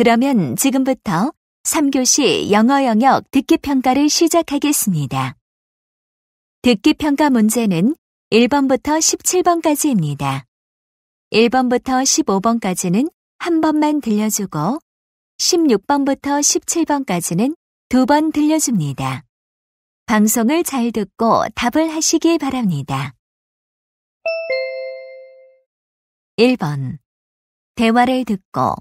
그러면 지금부터 3교시 영어 영역 듣기 평가를 시작하겠습니다. 듣기 평가 문제는 1번부터 17번까지입니다. 1번부터 15번까지는 한 번만 들려주고 16번부터 17번까지는 두 번 들려줍니다. 방송을 잘 듣고 답을 하시기 바랍니다. 1번. 대화를 듣고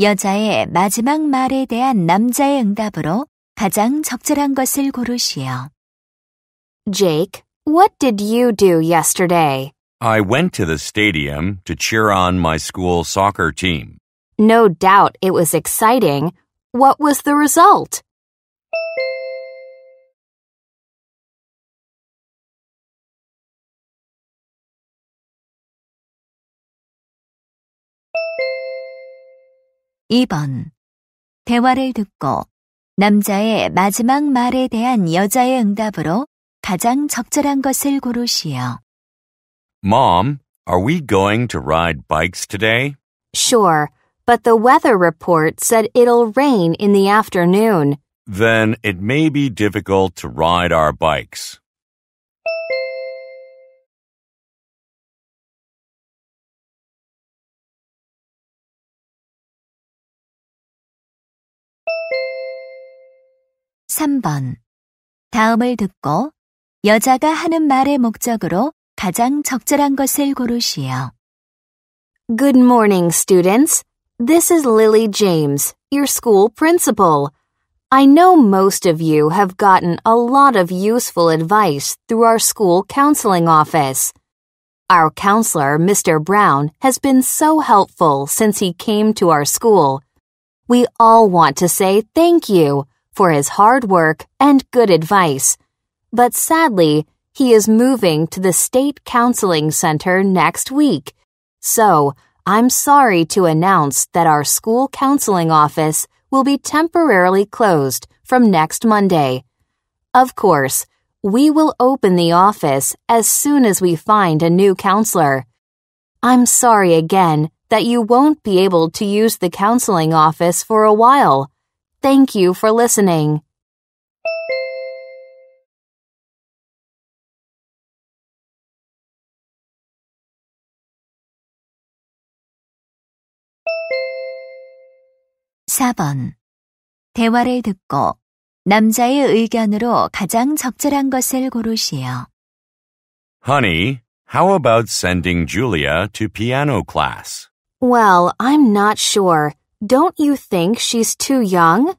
여자의 마지막 말에 대한 남자의 응답으로 가장 적절한 것을 고르시오. Jake, what did you do yesterday? I went to the stadium to cheer on my school soccer team. No doubt it was exciting. What was the result? 2번. 대화를 듣고 남자의 마지막 말에 대한 여자의 응답으로 가장 적절한 것을 고르시오. Mom, are we going to ride bikes today? Sure, but the weather report said it'll rain in the afternoon. Then it may be difficult to ride our bikes. 3번. 다음을 듣고 여자가 하는 말의 목적으로 가장 적절한 것을 고르시오. Good morning, students. This is Lily James, your school principal. I know most of you have gotten a lot of useful advice through our school counseling office. Our counselor, Mr. Brown, has been so helpful since he came to our school. We all want to say thank you for his hard work and good advice. But sadly, he is moving to the State Counseling Center next week. So, I'm sorry to announce that our school counseling office will be temporarily closed from next Monday. Of course, we will open the office as soon as we find a new counselor. I'm sorry again that you won't be able to use the counseling office for a while. Thank you for listening. (4번) 대화를 듣고 남자의 의견으로 가장 적절한 것을 고르시오. Honey, how about sending Julia to piano class? Well, I'm not sure. Don't you think she's too young?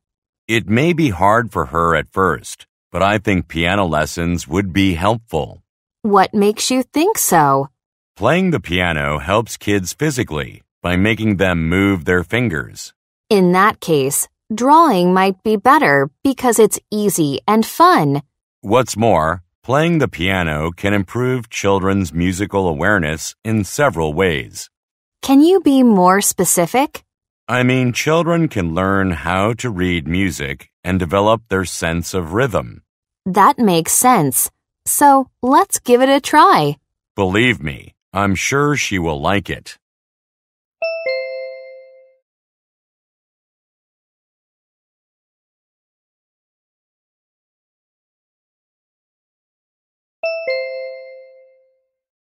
It may be hard for her at first, but I think piano lessons would be helpful. What makes you think so? Playing the piano helps kids physically by making them move their fingers. In that case, drawing might be better because it's easy and fun. What's more, playing the piano can improve children's musical awareness in several ways. Can you be more specific? I mean, children can learn how to read music and develop their sense of rhythm. That makes sense. So let's give it a try. Believe me, I'm sure she will like it.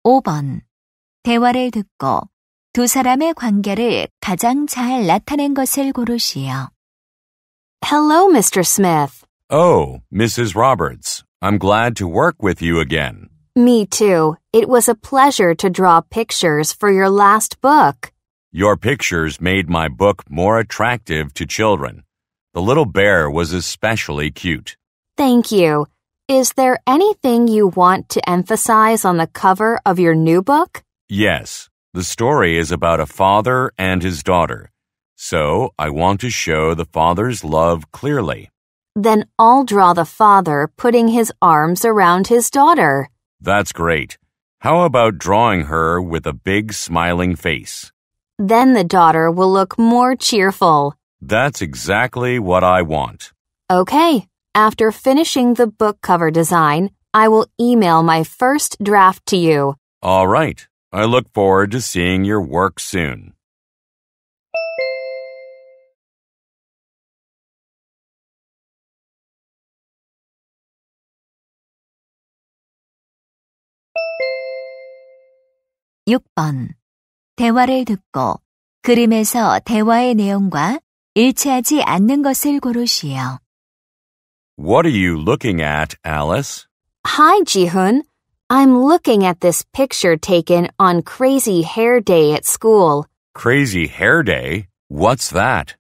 (5번) 대화를 듣고 두 사람의 관계를 가장 잘 나타낸 것을 고르시오. Hello, Mr. Smith. Oh, Mrs. Roberts. I'm glad to work with you again. Me too. It was a pleasure to draw pictures for your last book. Your pictures made my book more attractive to children. The little bear was especially cute. Thank you. Is there anything you want to emphasize on the cover of your new book? Yes. The story is about a father and his daughter, so I want to show the father's love clearly. Then I'll draw the father putting his arms around his daughter. That's great. How about drawing her with a big smiling face? Then the daughter will look more cheerful. That's exactly what I want. Okay. After finishing the book cover design, I will email my first draft to you. All right. I look forward to seeing your work soon. Six 번 대화를 듣고 그림에서 대화의 내용과 일치하지 않는 것을 고르시오. What are you looking at, Alice? Hi, Jihoon. I'm looking at this picture taken on Crazy Hair Day at school. Crazy Hair Day? What's that?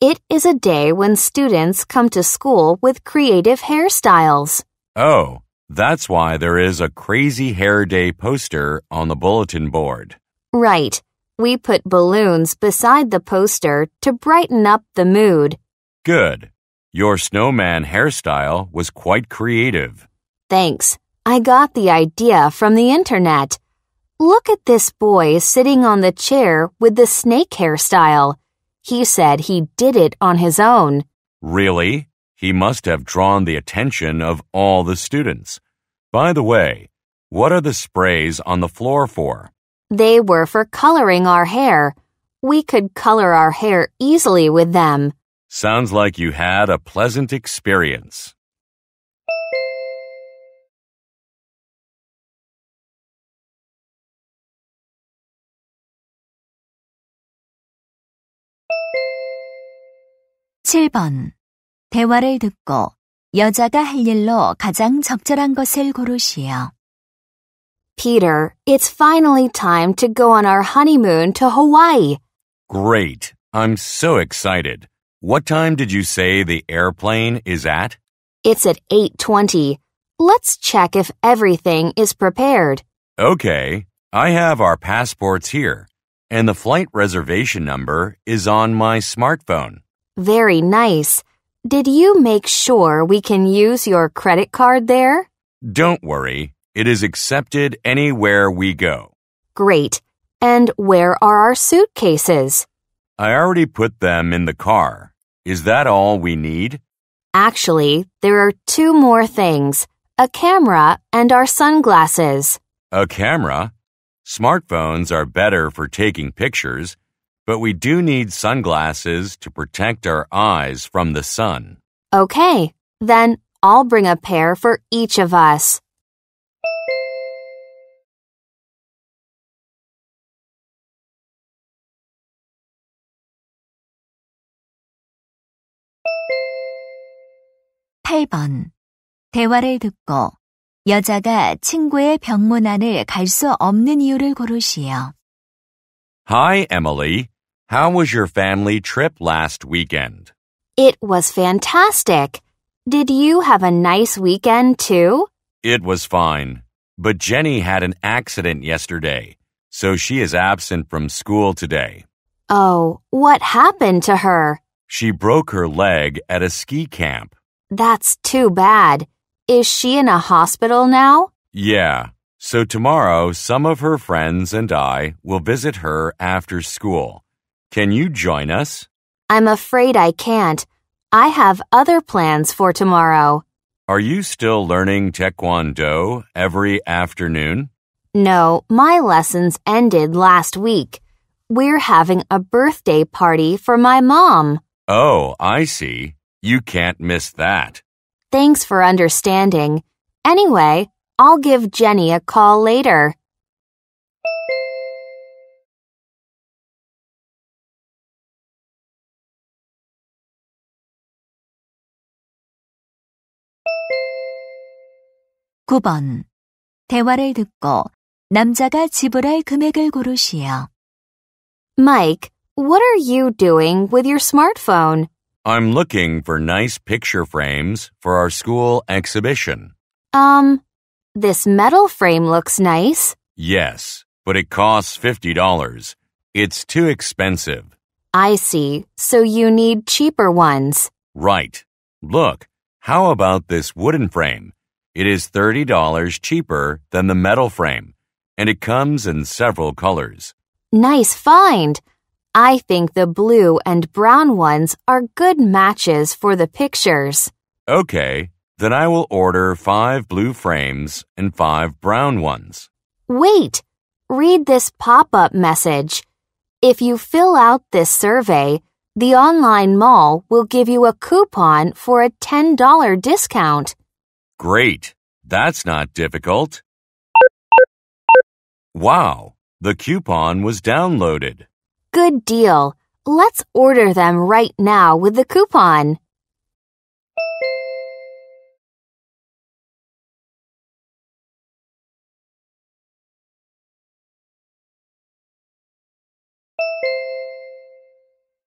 It is a day when students come to school with creative hairstyles. Oh, that's why there is a Crazy Hair Day poster on the bulletin board. Right. We put balloons beside the poster to brighten up the mood. Good. Your snowman hairstyle was quite creative. Thanks. I got the idea from the internet. Look at this boy sitting on the chair with the snake hairstyle. He said he did it on his own. Really? He must have drawn the attention of all the students. By the way, what are the sprays on the floor for? They were for coloring our hair. We could color our hair easily with them. Sounds like you had a pleasant experience. 7번. 대화를 듣고 여자가 할 일로 가장 적절한 것을 고르시오. Peter, it's finally time to go on our honeymoon to Hawaii. Great. I'm so excited. What time did you say the airplane is at? It's at 8:20. Let's check if everything is prepared. Okay. I have our passports here, and the flight reservation number is on my smartphone. Very nice. Did you make sure we can use your credit card there? Don't worry. It is accepted anywhere we go. Great. And where are our suitcases? I already put them in the car. Is that all we need? Actually, there are two more things a camera and our sunglasses. A camera? Smartphones are better for taking pictures but we do need sunglasses to protect our eyes from the sun. Okay, then I'll bring a pair for each of us. (8번) 대화를 듣고 여자가 친구의 병문안을 안을 갈수 없는 이유를 고르시오. Hi, Emily. How was your family trip last weekend? It was fantastic. Did you have a nice weekend too? It was fine. But Jenny had an accident yesterday, so she is absent from school today. Oh, what happened to her? She broke her leg at a ski camp. That's too bad. Is she in a hospital now? Yeah. So tomorrow, some of her friends and I will visit her after school. Can you join us? I'm afraid I can't. I have other plans for tomorrow. Are you still learning Taekwondo every afternoon? No, my lessons ended last week. We're having a birthday party for my mom. Oh, I see. You can't miss that. Thanks for understanding. Anyway, I'll give Jenny a call later. 9번. 대화를 듣고 남자가 지불할 금액을 고르시오. Mike, what are you doing with your smartphone? I'm looking for nice picture frames for our school exhibition. Um, this metal frame looks nice. Yes, but it costs $50. It's too expensive. I see. So you need cheaper ones. Right. Look, how about this wooden frame? It is $30 cheaper than the metal frame, and it comes in several colors. Nice find! I think the blue and brown ones are good matches for the pictures. Okay, then I will order five blue frames and five brown ones. Wait! Read this pop up message. If you fill out this survey, the online mall will give you a coupon for a $10 discount. Great, that's not difficult. Wow, the coupon was downloaded. Good deal. Let's order them right now with the coupon.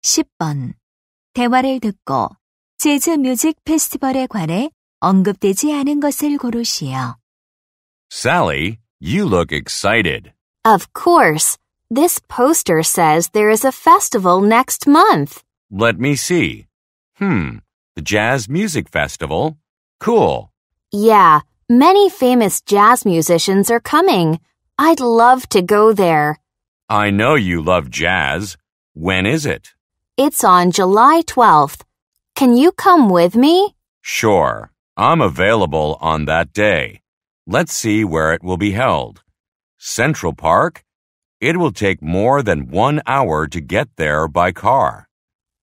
(10번) 대화를 듣고 재즈 뮤직 페스티벌에 관해 언급되지 않은 것을 고르시오. Sally, you look excited. Of course. This poster says there is a festival next month. Let me see. Hmm, the Jazz Music Festival? Cool. Yeah, many famous jazz musicians are coming. I'd love to go there. I know you love jazz. When is it? It's on July 12th. Can you come with me? Sure. I'm available on that day. Let's see where it will be held. Central Park? It will take more than one hour to get there by car.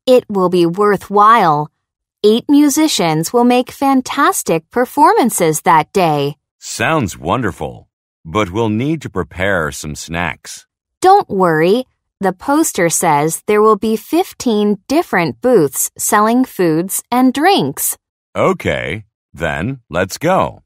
It will be worthwhile. Eight musicians will make fantastic performances that day. Sounds wonderful, but we'll need to prepare some snacks. Don't worry. The poster says there will be 15 different booths selling foods and drinks. Okay. Then, let's go.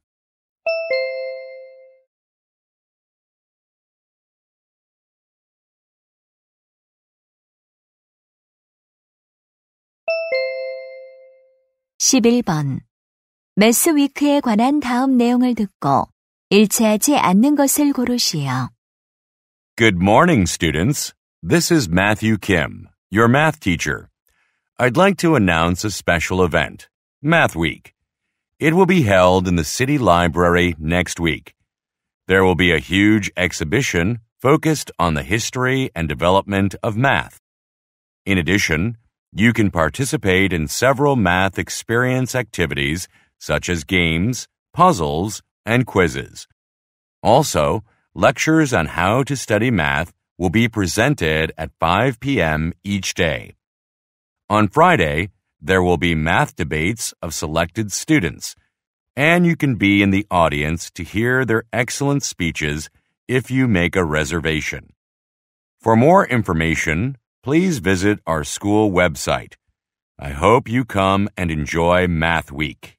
(11번) 매스 위크에 관한 다음 내용을 듣고 일치하지 않는 것을 고르시오. Good morning, students. This is Matthew Kim, your math teacher. I'd like to announce a special event, Math Week. It will be held in the City Library next week. There will be a huge exhibition focused on the history and development of math. In addition, you can participate in several math experience activities such as games, puzzles, and quizzes. Also, lectures on how to study math will be presented at 5 p.m. each day. On Friday, there will be math debates of selected students, and you can be in the audience to hear their excellent speeches if you make a reservation. For more information, please visit our school website. I hope you come and enjoy Math Week.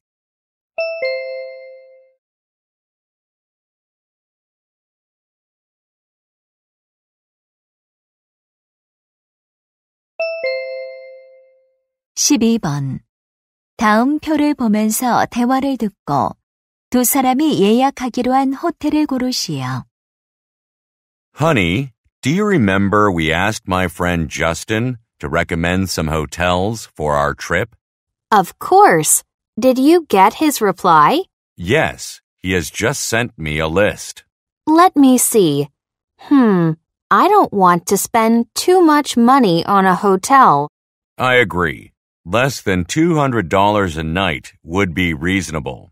12번. 다음 표를 보면서 대화를 듣고 두 사람이 예약하기로 한 호텔을 고르시오. Honey, do you remember we asked my friend Justin to recommend some hotels for our trip? Of course. Did you get his reply? Yes, he has just sent me a list. Let me see. Hmm, I don't want to spend too much money on a hotel. I agree. Less than $200 a night would be reasonable.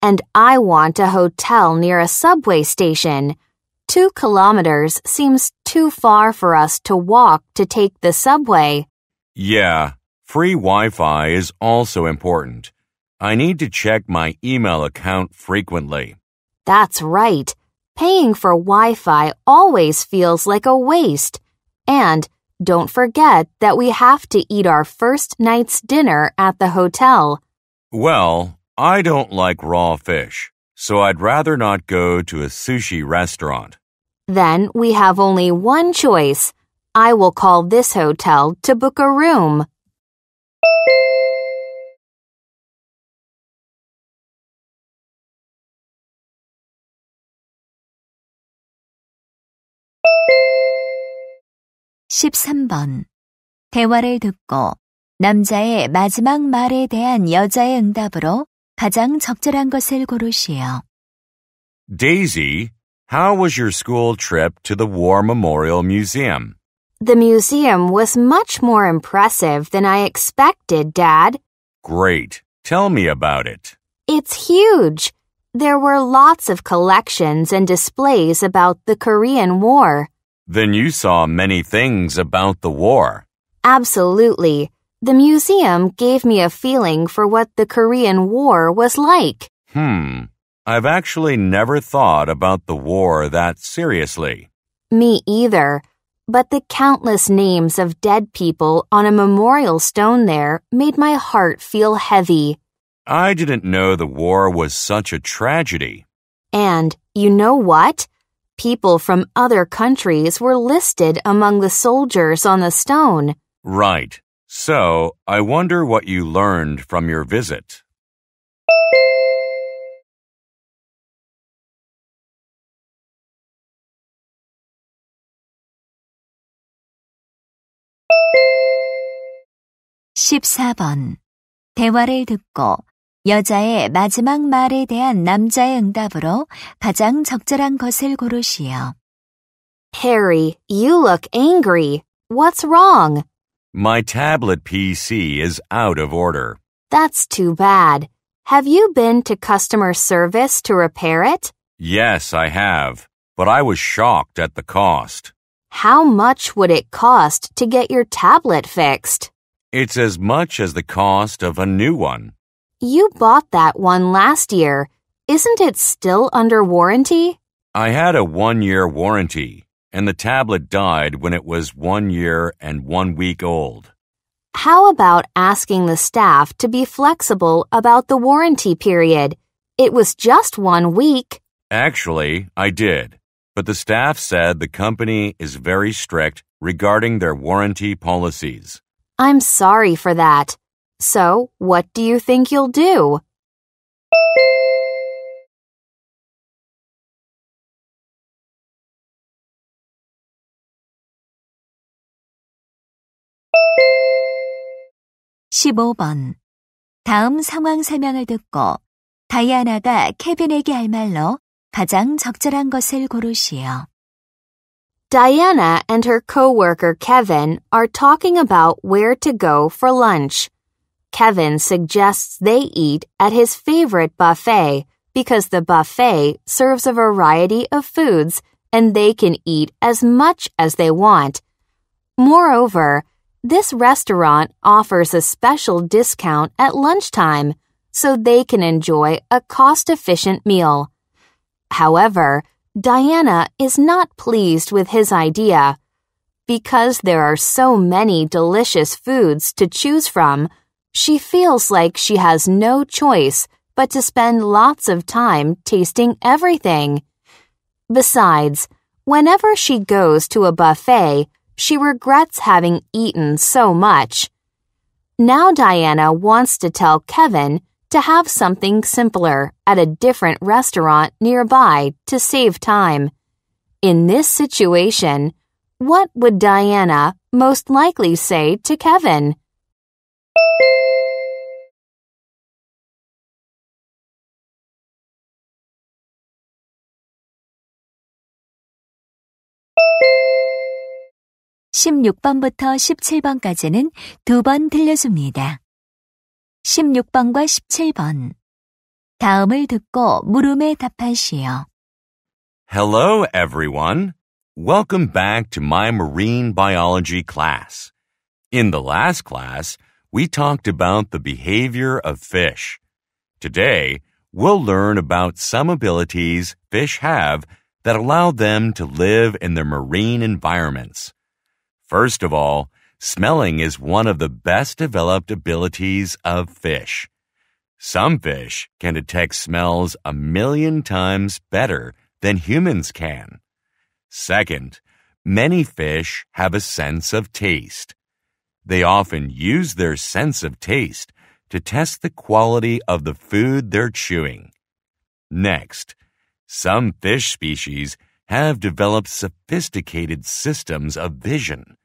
And I want a hotel near a subway station. Two kilometers seems too far for us to walk to take the subway. Yeah, free Wi Fi is also important. I need to check my email account frequently. That's right. Paying for Wi Fi always feels like a waste. And don't forget that we have to eat our first night's dinner at the hotel. Well, I don't like raw fish, so I'd rather not go to a sushi restaurant. Then we have only one choice. I will call this hotel to book a room. 13번. 대화를 듣고 남자의 마지막 말에 대한 여자의 응답으로 가장 적절한 것을 고르시오. Daisy, how was your school trip to the War Memorial Museum? The museum was much more impressive than I expected, Dad. Great. Tell me about it. It's huge. There were lots of collections and displays about the Korean War. Then you saw many things about the war. Absolutely. The museum gave me a feeling for what the Korean War was like. Hmm. I've actually never thought about the war that seriously. Me either. But the countless names of dead people on a memorial stone there made my heart feel heavy. I didn't know the war was such a tragedy. And you know what? People from other countries were listed among the soldiers on the stone. Right. So, I wonder what you learned from your visit. (14번) 대화를 듣고 여자의 마지막 말에 대한 남자의 응답으로 가장 적절한 것을 고르시오. Harry, you look angry. What's wrong? My tablet PC is out of order. That's too bad. Have you been to customer service to repair it? Yes, I have, but I was shocked at the cost. How much would it cost to get your tablet fixed? It's as much as the cost of a new one. You bought that one last year. Isn't it still under warranty? I had a one year warranty, and the tablet died when it was one year and one week old. How about asking the staff to be flexible about the warranty period? It was just one week. Actually, I did. But the staff said the company is very strict regarding their warranty policies. I'm sorry for that. So, what do you think you'll do? (15번) 다음 상황 설명을 듣고 다이아나가 케빈에게 할 말로 가장 적절한 것을 고르시오. Diana and her coworker Kevin are talking about where to go for lunch. Kevin suggests they eat at his favorite buffet because the buffet serves a variety of foods and they can eat as much as they want. Moreover, this restaurant offers a special discount at lunchtime so they can enjoy a cost efficient meal. However, Diana is not pleased with his idea. Because there are so many delicious foods to choose from, she feels like she has no choice but to spend lots of time tasting everything. Besides, whenever she goes to a buffet, she regrets having eaten so much. Now Diana wants to tell Kevin to have something simpler at a different restaurant nearby to save time. In this situation, what would Diana most likely say to Kevin? 16번부터 17번까지는 두 번 들려줍니다. 16번과 17번. 다음을 듣고 물음에 답하시오. Hello, everyone. Welcome back to my marine biology class. In the last class, we talked about the behavior of fish. Today, we'll learn about some abilities fish have that allow them to live in their marine environments. First of all, smelling is one of the best developed abilities of fish. Some fish can detect smells a million times better than humans can. Second, many fish have a sense of taste. They often use their sense of taste to test the quality of the food they're chewing. Next, some fish species have developed sophisticated systems of vision.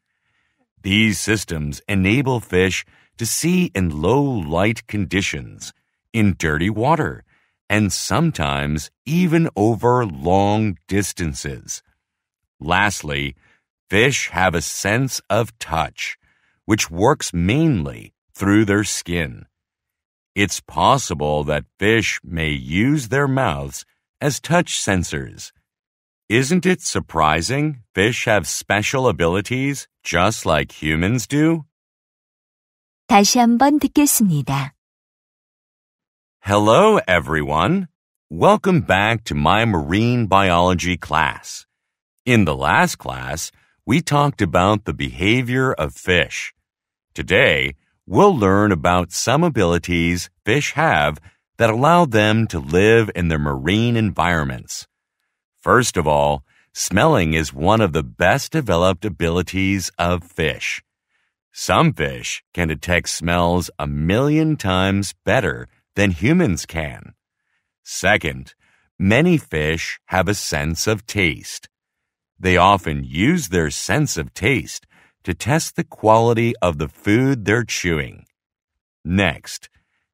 These systems enable fish to see in low light conditions, in dirty water, and sometimes even over long distances. Lastly, fish have a sense of touch, which works mainly through their skin. It's possible that fish may use their mouths as touch sensors, isn't it surprising fish have special abilities just like humans do? 다시 한 번 듣겠습니다. Hello, everyone. Welcome back to my marine biology class. In the last class, we talked about the behavior of fish. Today, we'll learn about some abilities fish have that allow them to live in their marine environments. First of all, smelling is one of the best developed abilities of fish. Some fish can detect smells a million times better than humans can. Second, many fish have a sense of taste. They often use their sense of taste to test the quality of the food they're chewing. Next,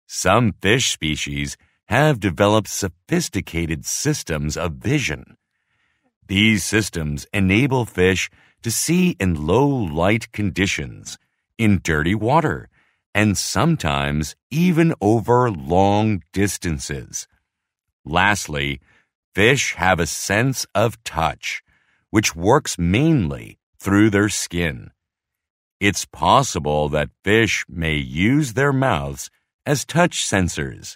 some fish species have developed sophisticated systems of vision these systems enable fish to see in low light conditions, in dirty water, and sometimes even over long distances. Lastly, fish have a sense of touch, which works mainly through their skin. It's possible that fish may use their mouths as touch sensors.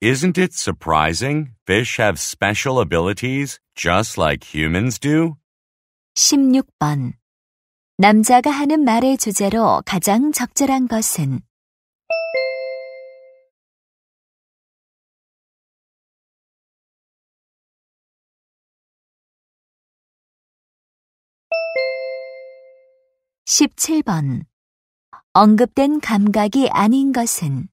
Isn't it surprising fish have special abilities just like humans do? 16번. 남자가 하는 말의 주제로 가장 적절한 것은? (17번) 언급된 감각이 아닌 것은